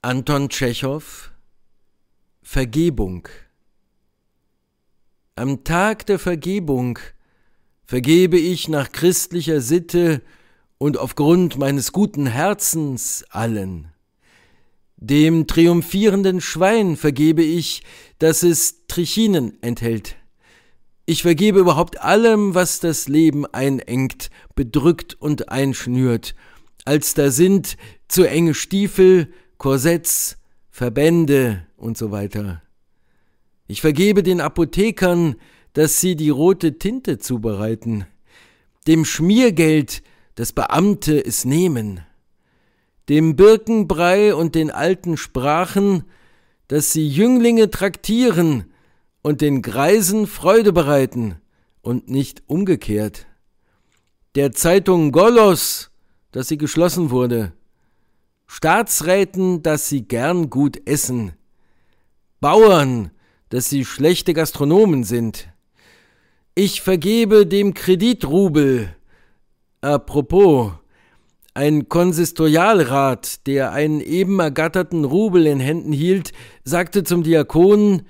Anton Tschechow Vergebung Am Tag der Vergebung vergebe ich nach christlicher Sitte und aufgrund meines guten Herzens allen. Dem triumphierenden Schwein vergebe ich, dass es Trichinen enthält. Ich vergebe überhaupt allem, was das Leben einengt, bedrückt und einschnürt, als da sind zu enge Stiefel, Korsetts, Verbände und so weiter. Ich vergebe den Apothekern, dass sie die rote Tinte zubereiten, dem Schmiergeld, dass Beamte es nehmen, dem Birkenbrei und den alten Sprachen, dass sie Jünglinge traktieren und den Greisen Freude bereiten und nicht umgekehrt. Der Zeitung Golos, dass sie geschlossen wurde, Staatsräten, dass sie gern gut essen, Bauern, dass sie schlechte Gastronomen sind. Ich vergebe dem Kreditrubel. Apropos, ein Konsistorialrat, der einen eben ergatterten Rubel in Händen hielt, sagte zum Diakon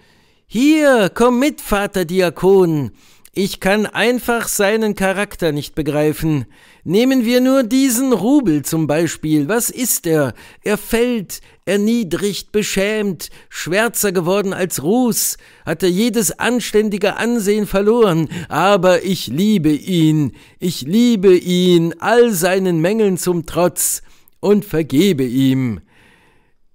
Hier, komm mit, Vater Diakon, ich kann einfach seinen Charakter nicht begreifen. Nehmen wir nur diesen Rubel zum Beispiel. Was ist er? Er fällt, erniedrigt, beschämt, schwärzer geworden als Ruß, hat er jedes anständige Ansehen verloren. Aber ich liebe ihn, ich liebe ihn, all seinen Mängeln zum Trotz, und vergebe ihm.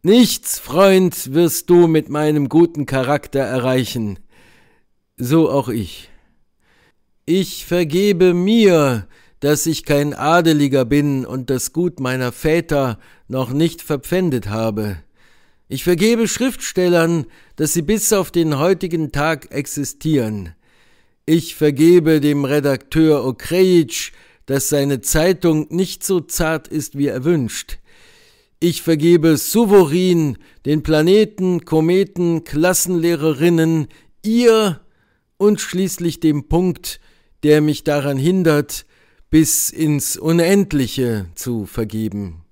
Nichts, Freund, wirst du mit meinem guten Charakter erreichen. So auch ich. Ich vergebe mir, dass ich kein Adeliger bin und das Gut meiner Väter noch nicht verpfändet habe. Ich vergebe Schriftstellern, dass sie bis auf den heutigen Tag existieren. Ich vergebe dem Redakteur Okrejic, dass seine Zeitung nicht so zart ist wie er wünscht. Ich vergebe Suvorin, den Planeten, Kometen, Klassenlehrerinnen, ihr und schließlich dem Punkt, der mich daran hindert, bis ins Unendliche zu vergeben.